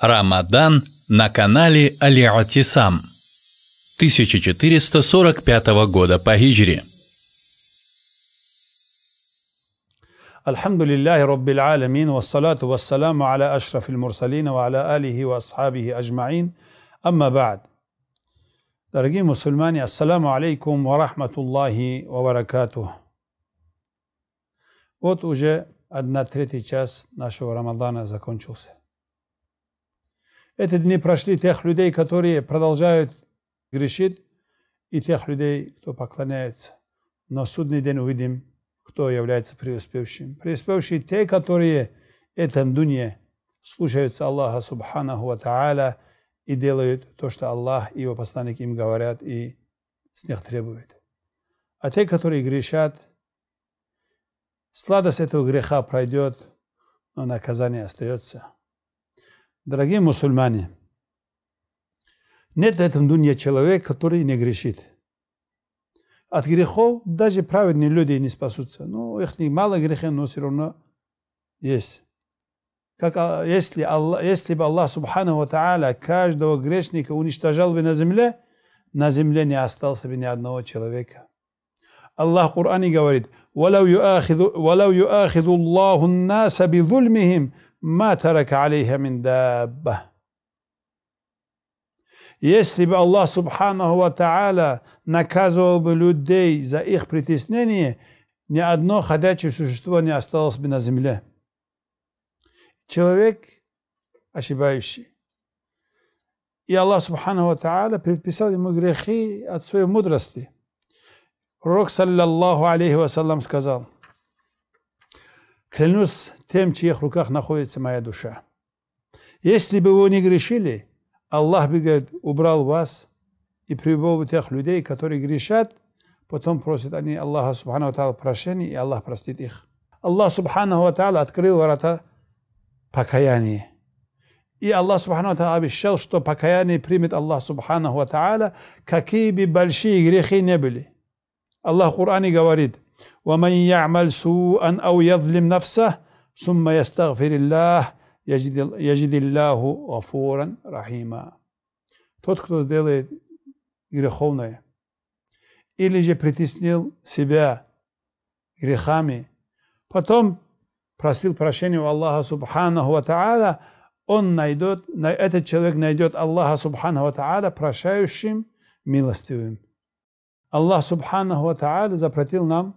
Рамадан на канале Алиатисам 1445 года по хиджре. الحمد لله رب العالمين والصلاة والسلام على أشرف المرسلين وعلى آله وأصحابه أجمعين أما بعد Дорогие мусульмане, ассаламу алейкум ва рахматуллахи ва баракату. Вот уже одна третий час нашего Рамадана закончился. Эти дни прошли тех людей, которые продолжают грешить, и тех людей, кто поклоняется. Но судный день увидим, кто является преуспевшим. Преуспевшие те, которые в этом дуне слушаются Аллаха Субханаху Ва Та'аля и делают то, что Аллах и его посланник им говорят и с них требуют. А те, которые грешат, сладость этого греха пройдет, но наказание остается. Дорогие мусульмане, нет в этом дунья человека, который не грешит. От грехов даже праведные люди не спасутся. Ну, их не мало грехов, но все равно есть. Как а, если, Аллах, если бы Аллах Субхану Тааля каждого грешника уничтожал бы на земле, на земле не остался бы ни одного человека. الله قرآني قوارد ولو يؤاخذ ولو يؤاخذ الله الناس بظلمهم ما ترك عليها من دابة Если бы Аллах Субхану Ва Та'аля наказывал бы людей за их притеснение, ни одно ходячее существо не осталось бы на земле. Человек ошибающий. И Аллах Субхану Ва Та'аля предписал ему грехи от своей мудрости – Пророк, саллиллаху алейхи вассалам, сказал, «Клянусь тем, в чьих руках находится моя душа. Если бы вы не грешили, Аллах бы, говорит, убрал вас и привел бы тех людей, которые грешат, потом просят они Аллаха, субхану ва прощения, и Аллах простит их». Аллах, субхану ва открыл ворота покаяния. И Аллах Субхану Ва обещал, что покаяние примет Аллах Субхану Ва Тааля, какие бы большие грехи не были. Аллах в Коране говорит, وَمَنْ يَعْمَلْ سُوءًا أَوْ يَظْلِمْ نَفْسَهُ ثُمَّ يَسْتَغْفِرِ اللَّهِ يَجِدِ اللَّهُ غَفُورًا رَحِيمًا Тот, кто делает греховное, или же притеснил себя грехами, потом просил прощения у Аллаха Субханаху Ва Та'аля, он найдет, этот человек найдет Аллаха Субханаху Ва Та'аля прощающим, милостивым. Аллах Субханаху Ва ta'ala запретил нам,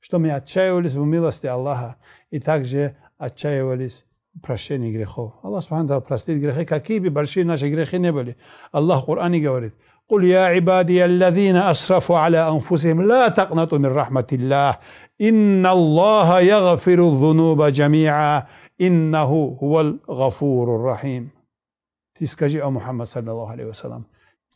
что мы отчаивались в милости Аллаха и также отчаивались в прощении грехов. Аллах Субханаху Ва ta'ala простит грехи, какие бы большие наши грехи не были. Аллах в Коране говорит, قل يا عبادي الذين أسرفوا على أنفسهم لا تقنطوا من رحمة الله إن الله يغفر الذنوب جميعا إنه هو الغفور الرحيم. تسكجي скажи, о Мухаммад, саллаллаху алейхи вассалам,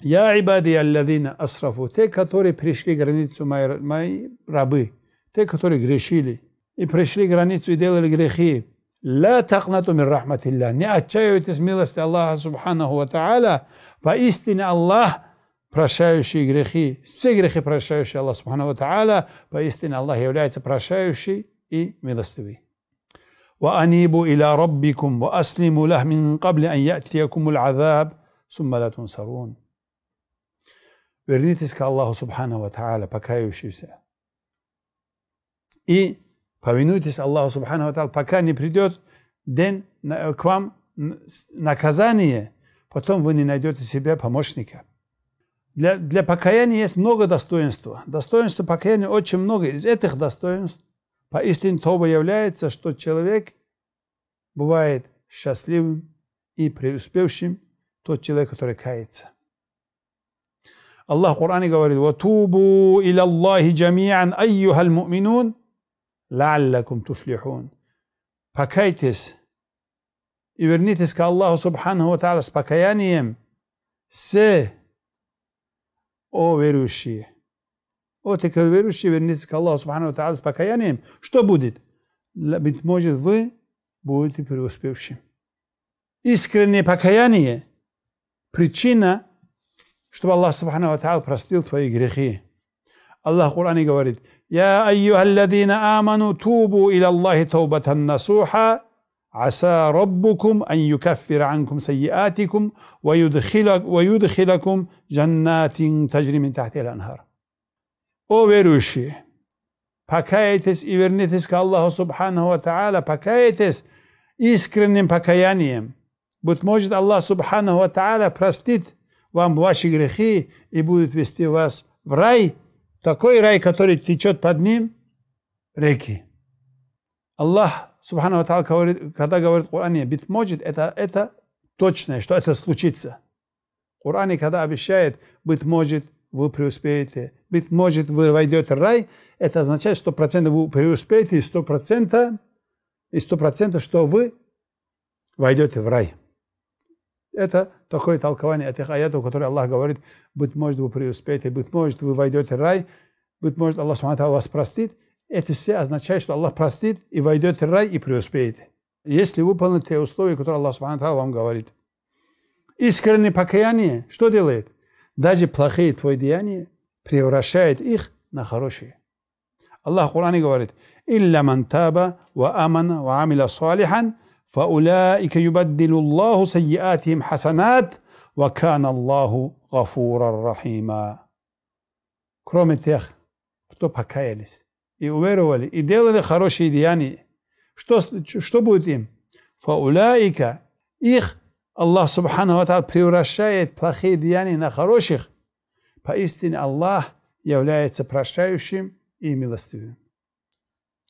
Я عبادي الذين أسرفوا те, которые пришли границу моей, мои рабы, те, которые грешили и пришли границу и делали грехи. لا تقنطوا من رحمة الله не отчаивайтесь милости Аллаха Субханаху Ва Та'аля поистине Аллах прощающий грехи все грехи прощающий Аллах Субханаху Ва Та'аля поистине Аллах является прощающий и милостивый وأنيبوا إلى ربكم وأسلموا له من قبل أن يأتيكم العذاب ثم لا تنصرون вернитесь к Аллаху Субхану Ва Та'аля, покаявшийся. И повинуйтесь Аллаху Субхану Ва Та'аля, пока не придет день э, к вам наказание, потом вы не найдете себе помощника. Для, для покаяния есть много достоинств. Достоинств покаяния очень много. Из этих достоинств поистине того является, что человек бывает счастливым и преуспевшим тот человек, который кается. الله قرآن قوارد وتوبوا إلى الله جميعا أيها المؤمنون لعلكم تفلحون بكايتس إبرنيتس كالله سبحانه وتعالى سبكيانيم سي أو ويروشي أو تكر ويروشي إبرنيتس كالله سبحانه وتعالى سبكيانيم شتو بودت быть может вы будете преуспевшим. إسكرني покаяние – причина – чтобы Аллах Субхану Ва простил твои грехи. Аллах в Коране говорит, «Я айюхалладина аману тубу иля Аллахи таубатан насуха, عسى ربكم أن يكفر عنكم سيئاتكم ويدخلك ويدخلكم جنات تجري من تحتها الأنهار О верующие, покайтесь и вернитесь к Аллаху Субхану Ва Та'аля, покайтесь искренним покаянием. Быть может, Аллах Субхану Ва Та'аля простит вам ваши грехи и будет вести вас в рай, такой рай, который течет под ним реки. Аллах, Субхану Тала, говорит, когда говорит в Коране, быть может, это, это точное, что это случится. В Коране, когда обещает, быть может, вы преуспеете, быть может, вы войдете в рай, это означает, что процентов вы преуспеете, и сто процентов, и сто процентов, что вы войдете в рай. Это такое толкование этих аятов, которые Аллах говорит, быть может, вы преуспеете, быть может, вы войдете в рай, быть может, Аллах Субтитры вас простит. Это все означает, что Аллах простит и войдете в рай и преуспеете. Если выполните те условия, которые Аллах Субтитры вам говорит. Искреннее покаяние что делает? Даже плохие твои деяния превращает их на хорошие. Аллах в Коране говорит, «Илля ман таба ва амана ва амила салихан» فأولئك يبدل الله سيئاتهم حسنات وكان الله غفورا رحيما Кроме тех, кто покаялись и уверовали, и делали хорошие деяния, что, что будет им? Фауляика, их Аллах Субхану Ва превращает плохие деяния на хороших. Поистине Аллах является прощающим и милостивым.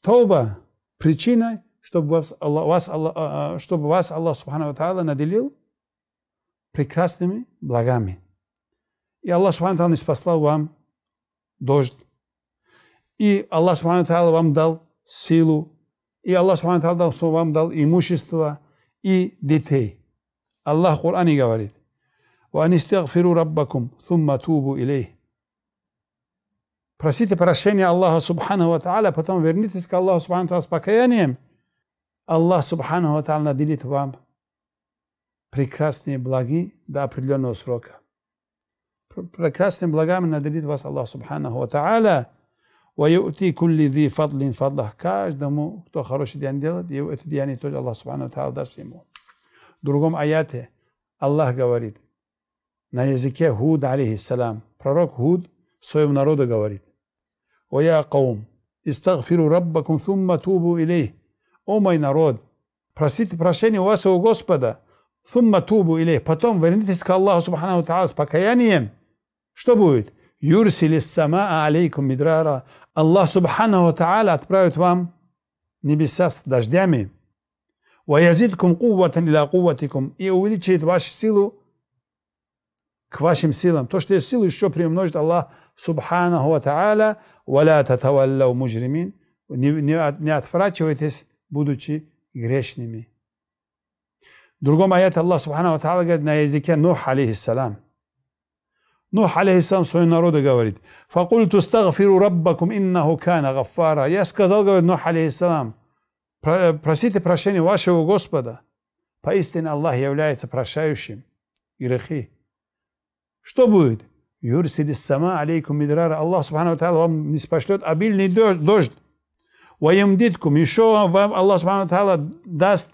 Тоба причиной – чтобы вас Аллах, вас а, а, чтобы вас Аллах Субхану Тааля наделил прекрасными благами. И Аллах Субхану Тааля спасла вам дождь. И Аллах Субхану Тааля вам дал силу. И Аллах Субхану Тааля вам дал имущество и детей. Аллах в Коране говорит, وأن استغفروا ربكم ثم توبوا إليه Просите прощения Аллаха Субхану Ва потом вернитесь к Аллаху Субхану Тааля с покаянием – Allah subhanahu wa ta'ala наделит вам прекрасные благи до определенного срока. Прекрасными благами наделит вас Аллах субханаху ва та'аля. ويؤتي كل ذي فضل فضله каждому, кто хороший деяние делает, и это деяние тоже Аллах Субхану Та'ala даст ему. В другом аяте Аллах говорит на языке Худ, алейхиссалам, пророк Худ своему народу говорит, «О я قوم, истагфиру раббакум, сумма тубу илейх, «О мой народ, просите прощения у вас у Господа, «Сумма тубу илей». Потом вернитесь к Аллаху Субхану Та'ала с покаянием. Что будет? «Юрсили сама алейкум мидрара». Аллах Субхану Та'ала отправит вам небеса с дождями. «Ваязидкум кувватан иля кувватикум». И увеличит вашу силу к вашим силам. То, что есть силы, еще приумножит Аллах Субхану Та'ала. «Валя татаваллау мужримин». Не, не, не отворачивайтесь будучи грешными. В другом аяте Аллах Субхану Тааля говорит на языке Нух, алейхиссалам. Нух, алейхиссалам, своему народу говорит, «Факульту стагфиру раббакум иннаху кана гаффара». Я сказал, говорит Нух, алейхиссалам, э, просите прощения вашего Господа. Поистине Аллах является прощающим грехи. Что будет? Юрсили сама алейкум идрара. Аллах Субхану Тааля вам не спошлет обильный дождь, وَيَمْدِدْكُمْ еще вам Аллах Субхану Тала даст,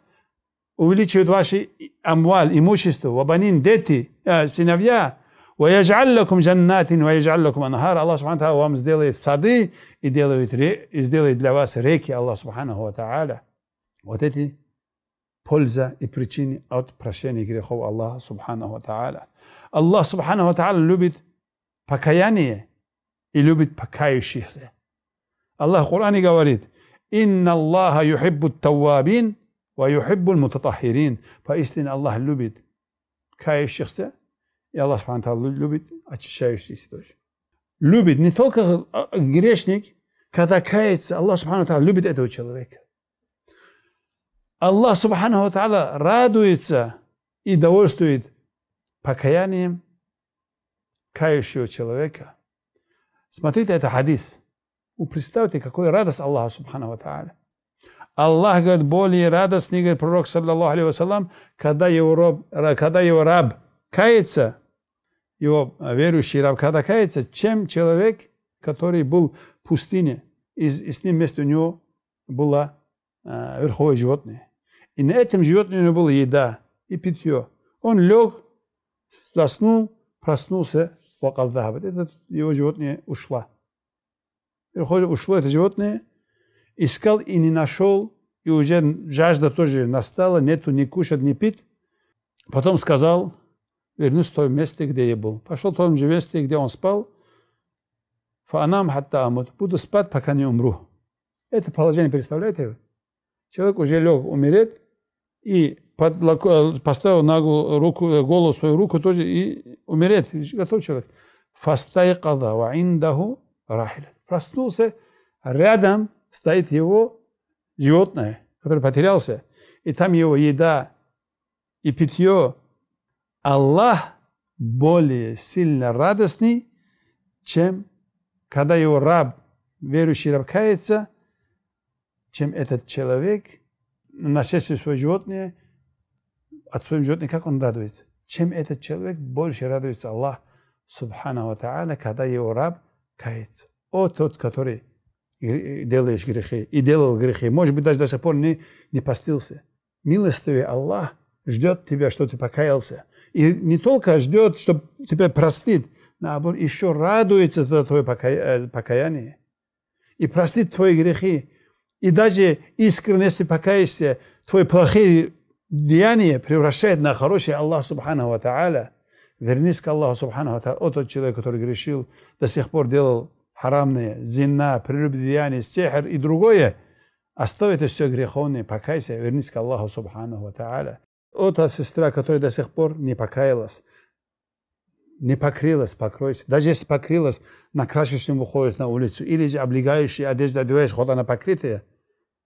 увеличивает ваши амваль, имущество, вабанин, дети, сыновья ويجعل لكم جَنَّاتٍ ويجعل لكم أَنْهَارٍ Аллах Субхану Тала вам сделает сады и, делает, и сделает для вас реки, Аллах Субхану Тааля. Вот эти польза и причины от прощения грехов Аллаха Субхану Тааля. Аллах Субхану Тааля любит покаяние и любит покающихся. Аллах в Коране говорит – إن الله يحب التوابين ويحب المتطهرين فإستن الله لبيد كاي الشخص يا الله سبحانه وتعالى لبيد أتشاي الشيستوش لبيد نتوك غريشنك كذا كايت الله سبحانه وتعالى لبيد أدو человек الله سبحانه وتعالى радуется и довольствует покаянием кающего человека. Смотрите, это хадис. Вы представьте, какой радость Аллаха Субхану Тааля. Аллах говорит, более радостный, говорит пророк, саллаллаху алейхи вассалам, когда его, раб, когда его раб кается, его верующий раб, когда кается, чем человек, который был в пустыне, и, и с ним вместе у него было э, верховое животное. И на этом животном у него была еда и питье. Он лег, заснул, проснулся, вакал Это его животное ушло ушло это животное, искал и не нашел, и уже жажда тоже настала, нету ни кушать, ни пить. Потом сказал, вернусь в то место, где я был. Пошел в том же месте, где он спал. Фанам хатта амут. Буду спать, пока не умру. Это положение, представляете Человек уже лег умереть и поставил ногу, руку, голову, свою руку тоже и умереть. Готов человек. Фастайкада ва индаху рахилат. Проснулся, а рядом стоит его животное, которое потерялся, и там его еда и питье. Аллах более сильно радостный, чем когда его раб, верующий раб кается, чем этот человек, нашедший свое животное, от своего животного, как он радуется. Чем этот человек больше радуется Аллах, Субхану Ва когда его раб кается о тот, который делаешь грехи и делал грехи, может быть, даже до сих пор не, не постился. Милостивый Аллах ждет тебя, что ты покаялся. И не только ждет, чтобы тебя простит, наоборот, еще радуется за твое э, покаяние. И простит твои грехи. И даже искренне, если покаешься, твои плохие деяния превращает на хорошее Аллах Субхану Ва Вернись к Аллаху Субхану Ва О тот человек, который грешил, до сих пор делал Харамные, зина, прелюбодеяние, сехр и другое. Оставь это все греховное, покайся, вернись к Аллаху Субхану Тааля. О, та сестра, которая до сих пор не покаялась, не покрылась, покройся. Даже если покрылась, накрашившим выходишь на улицу, или же облегающие одежду одеваешь, хоть она покрытая.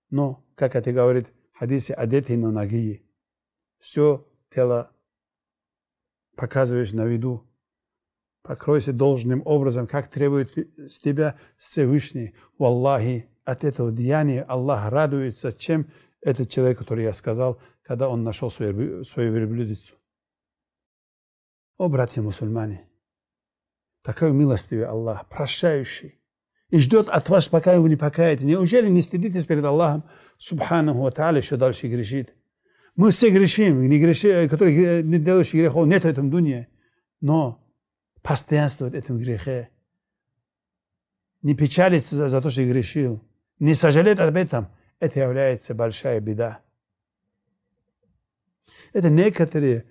Но, как это говорит в хадисе, одетый, но ноги. Все тело показываешь на виду покройся должным образом, как требует с тебя Всевышний. Валлахи, от этого деяния Аллах радуется, чем этот человек, который я сказал, когда он нашел свою, свою верблюдицу. О, братья мусульмане, такой милостивый Аллах, прощающий, и ждет от вас, пока вы не покаяете. Неужели не стыдитесь перед Аллахом, субханаху ва еще дальше грешит? Мы все грешим, не греши, э, которые э, не делающие грехов, нет в этом дуне. Но постоянствовать в этом грехе, не печалиться за, за то, что грешил, не сожалеть об этом, это является большая беда. Это некоторые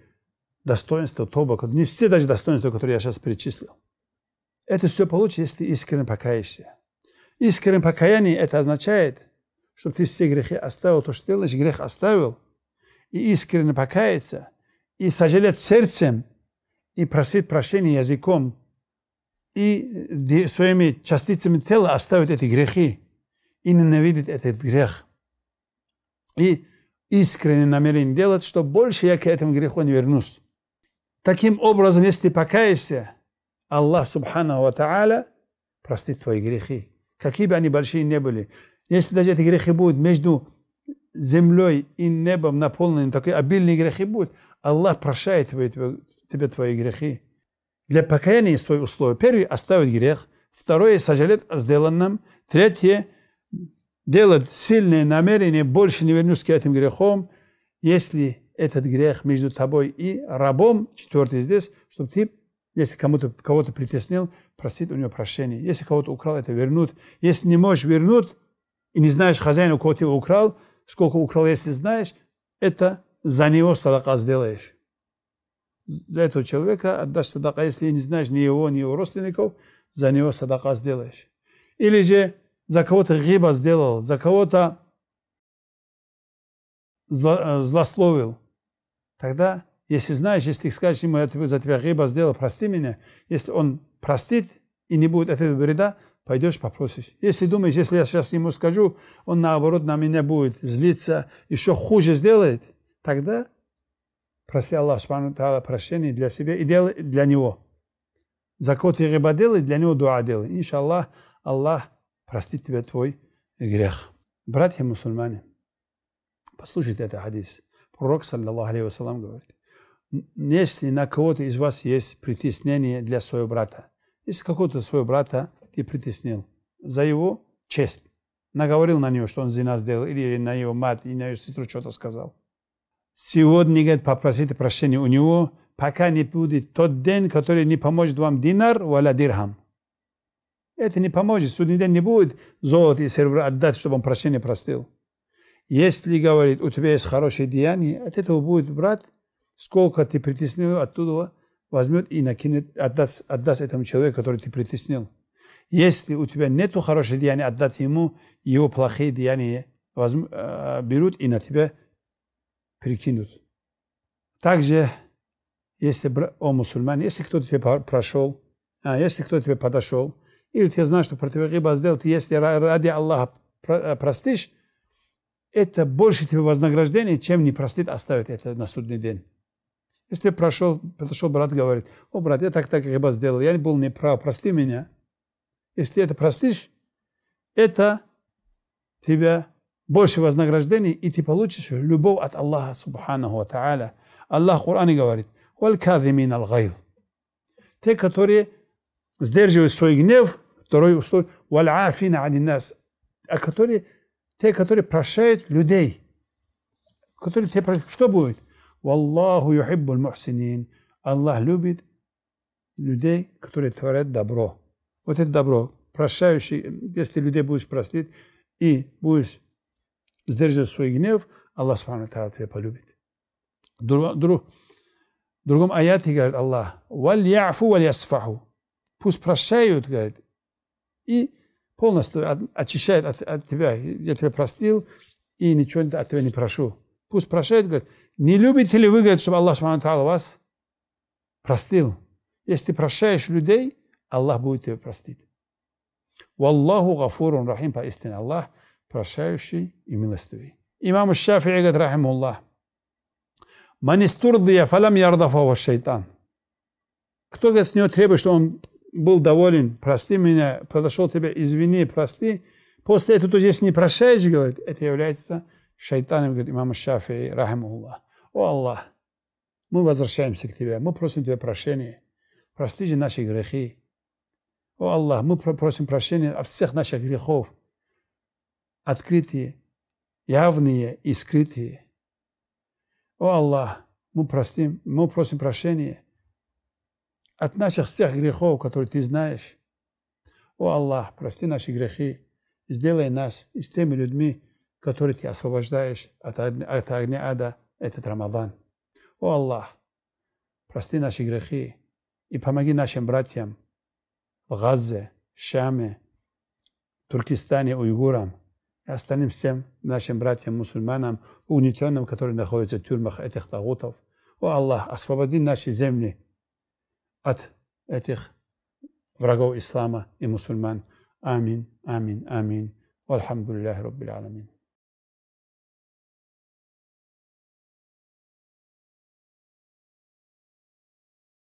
достоинства Тоба, не все даже достоинства, которые я сейчас перечислил. Это все получится, если ты искренне покаешься. Искреннее покаяние – это означает, чтобы ты все грехи оставил, то, что ты делаешь, грех оставил, и искренне покаяться, и сожалеть сердцем и просит прощения языком, и э, своими частицами тела оставит эти грехи и ненавидит этот грех. И искренне намерен делать, что больше я к этому греху не вернусь. Таким образом, если покаешься, Аллах Субхану Ва Та'аля простит твои грехи, какие бы они большие не были. Если даже эти грехи будут между землей и небом наполнены, такой обильные грехи будут, Аллах прощает тебе, тебе твои грехи. Для покаяния есть твои условия. Первый – оставить грех. Второе – сожалеть о сделанном. Третье – делать сильные намерения, больше не вернусь к этим грехам, если этот грех между тобой и рабом, четвертый здесь, чтобы ты, если кому-то кого-то притеснил, просить у него прощения. Если кого-то украл, это вернут. Если не можешь вернуть, и не знаешь хозяина, у кого ты его украл, сколько украл, если знаешь, это за него садака сделаешь. За этого человека отдашь садака, а если не знаешь ни его, ни его родственников, за него садака сделаешь. Или же за кого-то гиба сделал, за кого-то зло, э, злословил. Тогда, если знаешь, если ты скажешь ему, я за тебя гиба сделал, прости меня, если он простит, и не будет этого вреда, пойдешь попросишь. Если думаешь, если я сейчас ему скажу, он наоборот на меня будет злиться, еще хуже сделает, тогда проси Аллах прощения для себя и делай для него. Закот и рыба делай, для него дуа делай. Иншаллах, Аллах простит тебе твой грех. Братья мусульмане, послушайте этот хадис. Пророк, саллиллаху алейхи вассалам, говорит, если на кого-то из вас есть притеснение для своего брата, если какого-то своего брата ты притеснил за его честь, наговорил на него, что он зина сделал, или на его мать, или на его сестру что-то сказал. Сегодня, говорит, попросите прощения у него, пока не будет тот день, который не поможет вам динар, валя дирхам. Это не поможет. Судный день не будет золото и серебро отдать, чтобы он прощение простил. Если, говорит, у тебя есть хорошие деяния от этого будет брат, сколько ты притеснил оттуда, возьмет и накинет, отдаст, отдаст этому человеку, который ты притеснил. Если у тебя нету хороших деяний, отдать ему, его плохие деяния возьм, э, берут и на тебя прикинут. Также, если о мусульман, если кто-то тебе прошел, а если кто-то тебе подошел, или ты знаешь, что против гиба сделал, ты если ради Аллаха э, простишь, это больше тебе вознаграждение, чем не простит, оставит это на судный день. Если прошел, подошел брат говорит, о, брат, я так, так рыба сделал, я не был неправ, прости меня. Если это простишь, это тебя больше вознаграждений, и ты получишь любовь от Аллаха, субханаху ва та'аля. Аллах в Коране говорит, «Валь-казимин аль Те, которые сдерживают свой гнев, второй условие, «Валь-афина нас», а которые, те, которые прощают людей, которые те, что будет? Валлаху юхиббуль мухсинин. Аллах любит людей, которые творят добро. Вот это добро, прощающий, если людей будешь простить и будешь сдерживать свой гнев, Аллах Субхану тебя полюбит. Друг, друг, в другом аяте говорит Аллах, «Валь яфу валь ясфаху». Пусть прощают, говорит, и полностью очищает от, от тебя. Я тебя простил, и ничего от тебя не прошу. Пусть спрашивает, говорит, не любите ли вы, говорит, чтобы Аллах Субтитры вас простил? Если ты прощаешь людей, Аллах будет тебя простить. Валлаху гафурун рахим, поистине Аллах прощающий и милостивый. Имам Шафии говорит, рахимуллах, Аллах, истурдия фалам ярдафава шайтан». Кто, говорит, с него требует, что он был доволен, прости меня, подошел тебе, извини, прости. После этого, если не прощаешь, говорит, это является Шайтан им говорит, имам Шафи, рахмулла, о Аллах, мы возвращаемся к Тебе, мы просим Тебя прощения, прости же наши грехи. О Аллах, мы просим прощения от всех наших грехов, открытые, явные и скрытые. О Аллах, мы, простим, мы просим прощения от наших всех грехов, которые Ты знаешь. О Аллах, прости наши грехи, сделай нас из теми людьми, который ты освобождаешь от, от огня ада, этот Рамадан. О Аллах, прости наши грехи и помоги нашим братьям в Газе, в Шаме, Туркестане, уйгурам и остальным всем нашим братьям-мусульманам, угнетенным, которые находятся в тюрьмах этих тагутов. О Аллах, освободи наши земли от этих врагов ислама и мусульман. Амин, амин, амин. والحمد لله رب العالمين